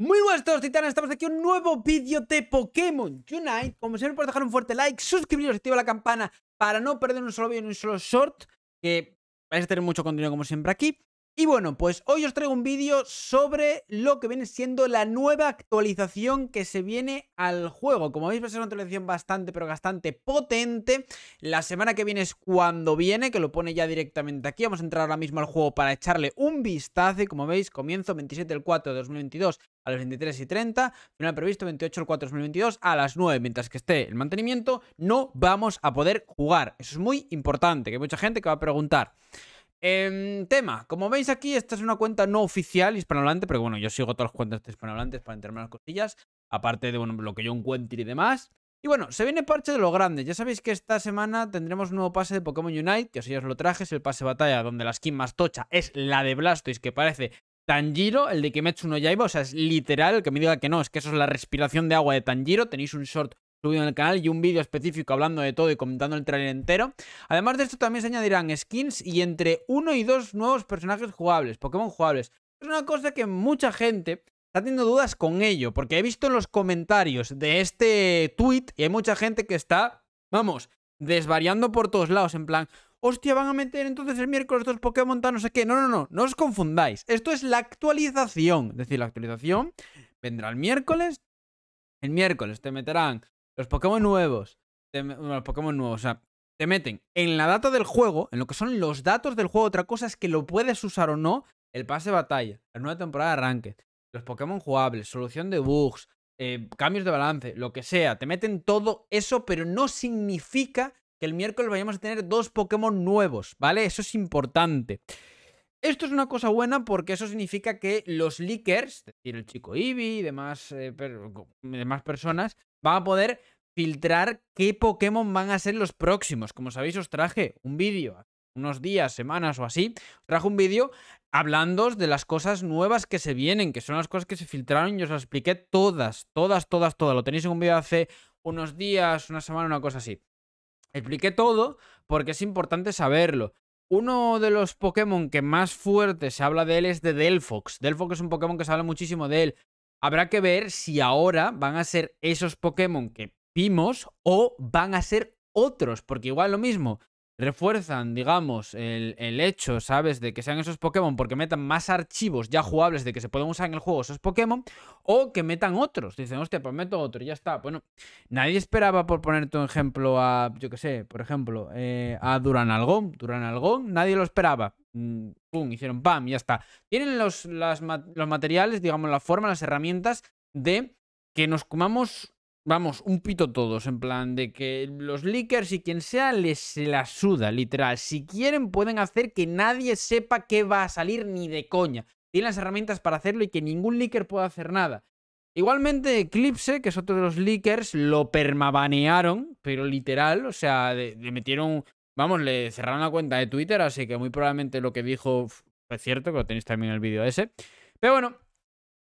Muy buenas todos titanes, estamos aquí en un nuevo vídeo de Pokémon Unite Como siempre puedes dejar un fuerte like, suscribiros, activar la campana para no perder un solo vídeo ni un solo short Que vais a tener mucho contenido como siempre aquí y bueno, pues hoy os traigo un vídeo sobre lo que viene siendo la nueva actualización que se viene al juego. Como veis, va a ser una actualización bastante, pero bastante potente. La semana que viene es cuando viene, que lo pone ya directamente aquí. Vamos a entrar ahora mismo al juego para echarle un vistazo. como veis, comienzo 27 del 4 de 2022 a las 23 y 30, final previsto 28 del 4 de 2022 a las 9. Mientras que esté el mantenimiento, no vamos a poder jugar. Eso es muy importante, que hay mucha gente que va a preguntar... Em, tema, como veis aquí, esta es una cuenta no oficial hispanohablante, pero bueno, yo sigo todas las cuentas de hispanohablantes para enterarme las cosillas, aparte de lo que yo encuentro y demás. Y bueno, se viene parche de lo grande. Ya sabéis que esta semana tendremos un nuevo pase de Pokémon Unite, que os, os lo traje, es el pase batalla, donde la skin más tocha es la de Blastoise, que parece Tanjiro, el de Kimetsu no Yaiba, o sea, es literal, el que me diga que no, es que eso es la respiración de agua de Tanjiro, tenéis un short subido en el canal y un vídeo específico hablando de todo y comentando el trailer entero. Además de esto también se añadirán skins y entre uno y dos nuevos personajes jugables, Pokémon jugables. Es una cosa que mucha gente está teniendo dudas con ello, porque he visto en los comentarios de este tweet y hay mucha gente que está, vamos, desvariando por todos lados, en plan, hostia, van a meter entonces el miércoles dos Pokémon tan no sé qué. No, no, no, no os confundáis. Esto es la actualización. Es decir, la actualización vendrá el miércoles. El miércoles te meterán los Pokémon nuevos, los Pokémon nuevos, o sea, te meten en la data del juego, en lo que son los datos del juego, otra cosa es que lo puedes usar o no, el pase de batalla, la nueva temporada de arranque, los Pokémon jugables, solución de bugs, eh, cambios de balance, lo que sea, te meten todo eso, pero no significa que el miércoles vayamos a tener dos Pokémon nuevos, ¿vale? Eso es importante. Esto es una cosa buena porque eso significa que los leakers, es decir, el chico Eevee y demás, eh, demás personas, van a poder filtrar qué Pokémon van a ser los próximos. Como sabéis, os traje un vídeo unos días, semanas o así, os traje un vídeo hablando de las cosas nuevas que se vienen, que son las cosas que se filtraron y os las expliqué todas, todas, todas, todas. Lo tenéis en un vídeo hace unos días, una semana, una cosa así. Expliqué todo porque es importante saberlo. Uno de los Pokémon que más fuerte se habla de él es de Delphox. Delphox es un Pokémon que se habla muchísimo de él. Habrá que ver si ahora van a ser esos Pokémon que vimos o van a ser otros, porque igual lo mismo, refuerzan, digamos, el, hecho, ¿sabes?, de que sean esos Pokémon porque metan más archivos ya jugables de que se pueden usar en el juego esos Pokémon, o que metan otros. Dicen, hostia, pues meto otro y ya está. Bueno, nadie esperaba, por ponerte un ejemplo, a, yo qué sé, por ejemplo, eh, a Duranalgón. Duranalgón, nadie lo esperaba. Mm, pum, hicieron pam, ya está. Tienen los, los materiales, digamos, la forma, las herramientas de que nos comamos, vamos, un pito todos, en plan de que los leakers y quien sea les la suda, literal. Si quieren pueden hacer que nadie sepa qué va a salir ni de coña. Tienen las herramientas para hacerlo y que ningún leaker pueda hacer nada. Igualmente Eclipse, que es otro de los leakers, lo permabanearon, pero literal, o sea, le metieron Vamos, le cerraron la cuenta de Twitter, así que muy probablemente lo que dijo fue cierto, que lo tenéis también en el vídeo ese. Pero bueno,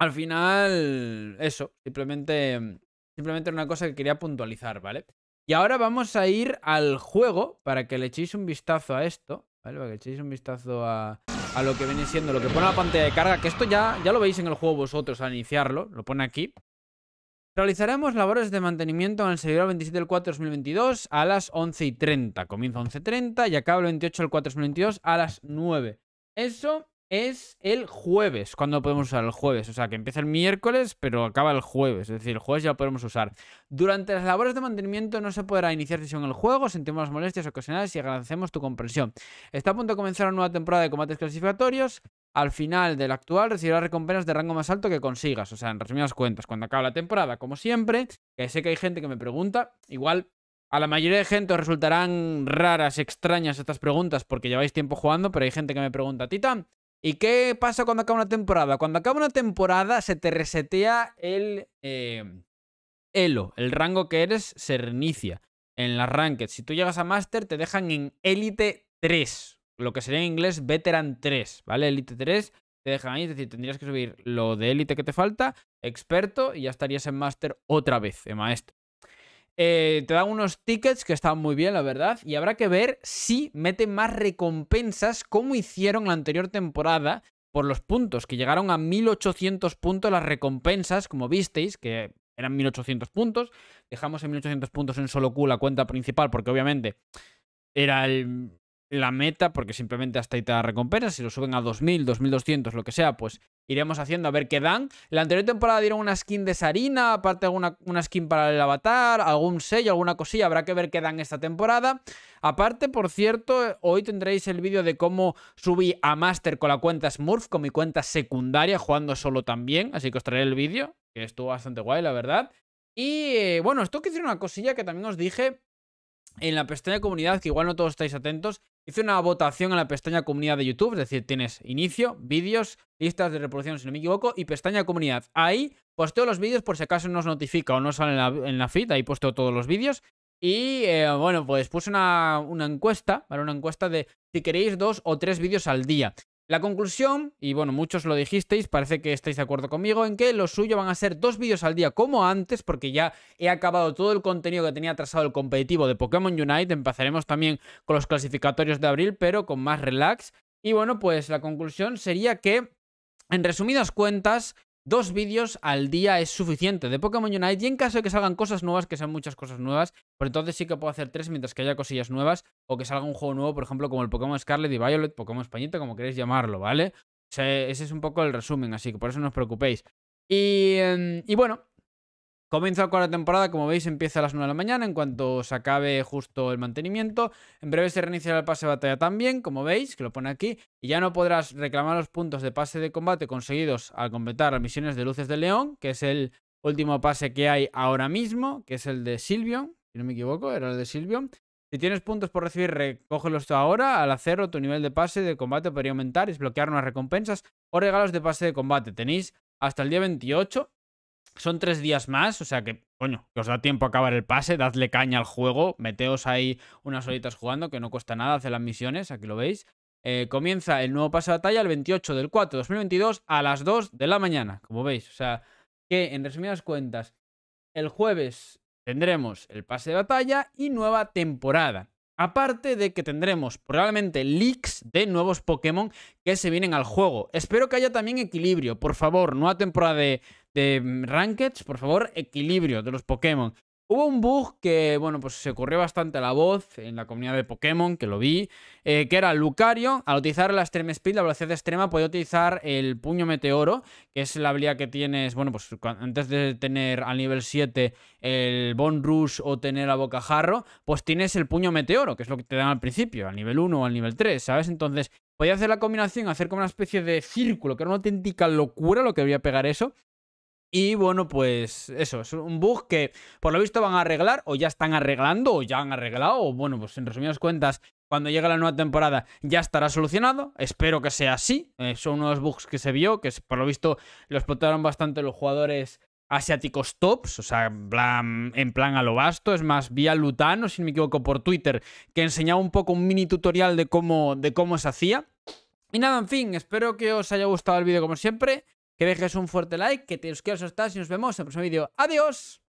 al final, eso, simplemente, simplemente una cosa que quería puntualizar, ¿vale? Y ahora vamos a ir al juego para que le echéis un vistazo a esto, ¿vale? Para que le echéis un vistazo a, a, lo que viene siendo, lo que pone la pantalla de carga, que esto ya, ya lo veis en el juego vosotros al iniciarlo, lo pone aquí, Realizaremos labores de mantenimiento en el servidor 27 del 4 2022 a las 11 y 30. Comienza 11.30 y acaba el 28 del 4 2022 a las 9. Eso es el jueves, cuando podemos usar el jueves. O sea, que empieza el miércoles, pero acaba el jueves. Es decir, el jueves ya lo podemos usar. Durante las labores de mantenimiento no se podrá iniciar sesión en el juego, sentimos las molestias ocasionales y agradecemos tu comprensión. Está a punto de comenzar una nueva temporada de combates clasificatorios. Al final del actual recibirás recompensas de rango más alto que consigas. O sea, en resumidas cuentas, cuando acaba la temporada, como siempre, que sé que hay gente que me pregunta, igual a la mayoría de gente os resultarán raras, extrañas estas preguntas porque lleváis tiempo jugando, pero hay gente que me pregunta, Tita, ¿Y qué pasa cuando acaba una temporada? Cuando acaba una temporada se te resetea el eh, elo, el rango que eres se reinicia en la ranked. Si tú llegas a Master te dejan en Elite 3, lo que sería en inglés Veteran 3, ¿vale? Elite 3 te dejan ahí, es decir, tendrías que subir lo de Elite que te falta, experto y ya estarías en Master otra vez, en Maestro. Eh, te dan unos tickets que están muy bien, la verdad. Y habrá que ver si mete más recompensas como hicieron la anterior temporada por los puntos, que llegaron a 1800 puntos las recompensas, como visteis, que eran 1800 puntos. Dejamos en 1800 puntos en solo Q la cuenta principal, porque obviamente era el, la meta, porque simplemente hasta ahí te da recompensa. Si lo suben a 2000, 2200, lo que sea, pues iremos haciendo a ver qué dan. La anterior temporada dieron una skin de Sarina, aparte una skin para el avatar, algún sello, alguna cosilla, habrá que ver qué dan esta temporada. Aparte, por cierto, hoy tendréis el vídeo de cómo subí a Master con la cuenta Smurf, con mi cuenta secundaria, jugando solo también, así que os traeré el vídeo, que estuvo bastante guay, la verdad. Y eh, bueno, esto tengo que decir una cosilla que también os dije en la pestaña comunidad, que igual no todos estáis atentos, hice una votación en la pestaña comunidad de YouTube, es decir, tienes inicio, vídeos, listas de reproducción si no me equivoco, y pestaña comunidad. Ahí posteo los vídeos por si acaso no os notifica o no sale en la, feed, ahí posteo todos los vídeos. Y eh, bueno, pues puse una, encuesta, para una encuesta de si queréis dos o tres vídeos al día. La conclusión, y bueno, muchos lo dijisteis, parece que estáis de acuerdo conmigo, en que lo suyo van a ser dos vídeos al día como antes, porque ya he acabado todo el contenido que tenía trazado el competitivo de Pokémon Unite, empezaremos también con los clasificatorios de abril, pero con más relax. Y bueno, pues la conclusión sería que, en resumidas cuentas, dos vídeos al día es suficiente de Pokémon Unite y en caso de que salgan cosas nuevas, que sean muchas cosas nuevas, Pero entonces sí que puedo hacer tres mientras que haya cosillas nuevas o que salga un juego nuevo, por ejemplo, como el Pokémon Scarlet y Violet, Pokémon Españita, como queréis llamarlo, ¿vale? ese es un poco el resumen, así que por eso no os preocupéis. Y, em, y bueno, Comienza la temporada, como veis, empieza a las 9 de la mañana, en cuanto se acabe justo el mantenimiento. En breve se reiniciará el pase de batalla también, como veis, que lo pone aquí, y ya no podrás reclamar los puntos de pase de combate conseguidos al completar las misiones de Luces de León, que es el último pase que hay ahora mismo, que es el de Silvion, si no me equivoco, era el de Silvion. Si tienes puntos por recibir, recógelos ahora. Al hacerlo, tu nivel de pase de combate podría aumentar y desbloquear unas recompensas o regalos de pase de combate. Tenéis hasta el día 28 son tres días más, o sea que, coño, que os da tiempo a acabar el pase, dadle caña al juego, meteos ahí unas horitas jugando, que no cuesta nada hacer las misiones, aquí lo veis. Eh, comienza el nuevo pase de batalla el 28 del 4 de 2022 a las 2 de la mañana, como veis. O sea, que en resumidas cuentas, el jueves tendremos el pase de batalla y nueva temporada. Aparte de que tendremos probablemente leaks de nuevos Pokémon que se vienen al juego. Espero que haya también equilibrio, por favor, nueva temporada de, de mm, por favor, equilibrio de los Pokémon. Hubo un bug que, bueno, pues se corrió bastante la voz en la comunidad de Pokémon, que lo vi, eh, que era Lucario, al utilizar la Extreme Speed, la velocidad extrema, podía utilizar el Puño Meteoro, que es la habilidad que tienes, bueno, pues antes de tener al nivel 7 el Bon Rush o tener a Bocajarro, pues tienes el Puño Meteoro, que es lo que te dan al principio, al nivel 1 o al nivel 3, ¿sabes? Entonces, podía hacer la combinación, hacer como una especie de círculo, que era una auténtica locura lo que había a pegar eso, y bueno, pues eso, es un bug que por lo visto van a arreglar o ya están arreglando o ya han arreglado o bueno, pues en resumidas cuentas, cuando llegue la nueva temporada ya estará solucionado. Espero que sea así. Eh, son unos bugs que se vio, que por lo visto lo explotaron bastante los jugadores asiáticos tops, o sea, en plan, en plan a lo vasto, es más, vía Lutano, si no me equivoco, por Twitter, que enseñaba un poco un mini tutorial de cómo, de cómo se hacía. Y nada, en fin, espero que os haya gustado el vídeo como siempre que dejes un fuerte like, que te os quiero estás, y nos vemos en el próximo vídeo. ¡Adiós!